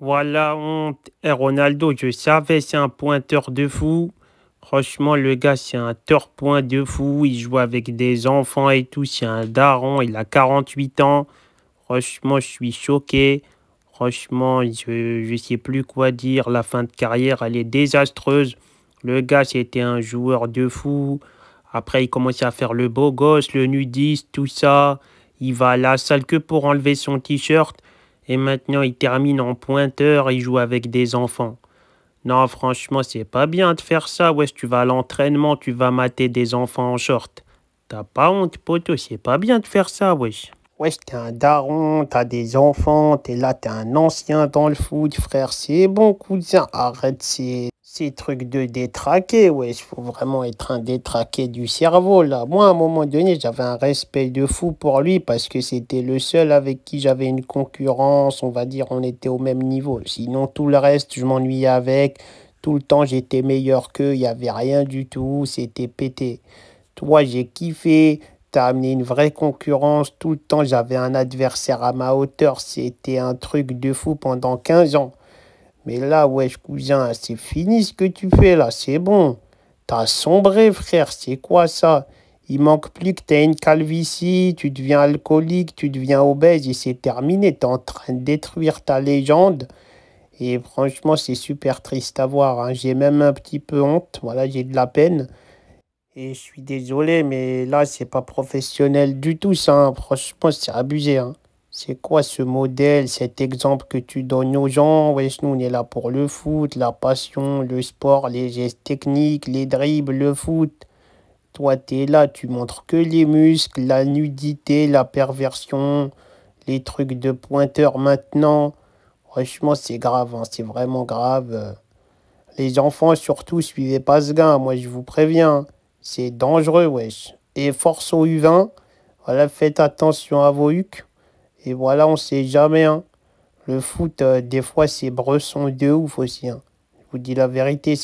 Voilà honte. Et eh, Ronaldo, je savais, c'est un pointeur de fou. Franchement, le gars, c'est un terre point de fou. Il joue avec des enfants et tout. C'est un daron. Il a 48 ans. Franchement, je suis choqué. Franchement, je ne sais plus quoi dire. La fin de carrière, elle est désastreuse. Le gars, c'était un joueur de fou. Après, il commençait à faire le beau gosse, le nudiste, tout ça. Il va à la salle que pour enlever son t-shirt. Et maintenant, il termine en pointeur, il joue avec des enfants. Non, franchement, c'est pas bien de faire ça. wesh. tu vas à l'entraînement, tu vas mater des enfants en short. T'as pas honte, poteau, c'est pas bien de faire ça, wesh. Wesh, t'es un daron, t'as des enfants, t'es là, t'es un ancien dans le foot, frère, c'est bon, cousin, arrête, c'est ces trucs de détraqué, ouais, il faut vraiment être un détraqué du cerveau, là. Moi, à un moment donné, j'avais un respect de fou pour lui parce que c'était le seul avec qui j'avais une concurrence, on va dire, on était au même niveau. Sinon, tout le reste, je m'ennuyais avec. Tout le temps, j'étais meilleur qu'eux, il n'y avait rien du tout, c'était pété. Toi, j'ai kiffé, t'as amené une vraie concurrence, tout le temps, j'avais un adversaire à ma hauteur, c'était un truc de fou pendant 15 ans. Mais là, wesh, cousin, c'est fini ce que tu fais là, c'est bon. T'as sombré, frère, c'est quoi ça Il manque plus que t'aies une calvitie, tu deviens alcoolique, tu deviens obèse et c'est terminé. T'es en train de détruire ta légende. Et franchement, c'est super triste à voir. Hein. J'ai même un petit peu honte. Voilà, j'ai de la peine. Et je suis désolé, mais là, c'est pas professionnel du tout, ça. Hein. Franchement, c'est abusé. Hein. C'est quoi ce modèle, cet exemple que tu donnes aux gens Wesh, nous, on est là pour le foot, la passion, le sport, les gestes techniques, les dribbles, le foot. Toi, t'es là, tu montres que les muscles, la nudité, la perversion, les trucs de pointeur maintenant. Franchement, c'est grave, hein, c'est vraiment grave. Les enfants, surtout, suivez pas ce gars, moi, je vous préviens. Hein. C'est dangereux, wesh. Et force au U20, voilà, faites attention à vos hucs. Et voilà, on sait jamais. Hein. Le foot, euh, des fois, c'est bresson de ouf aussi. Hein. Je vous dis la vérité.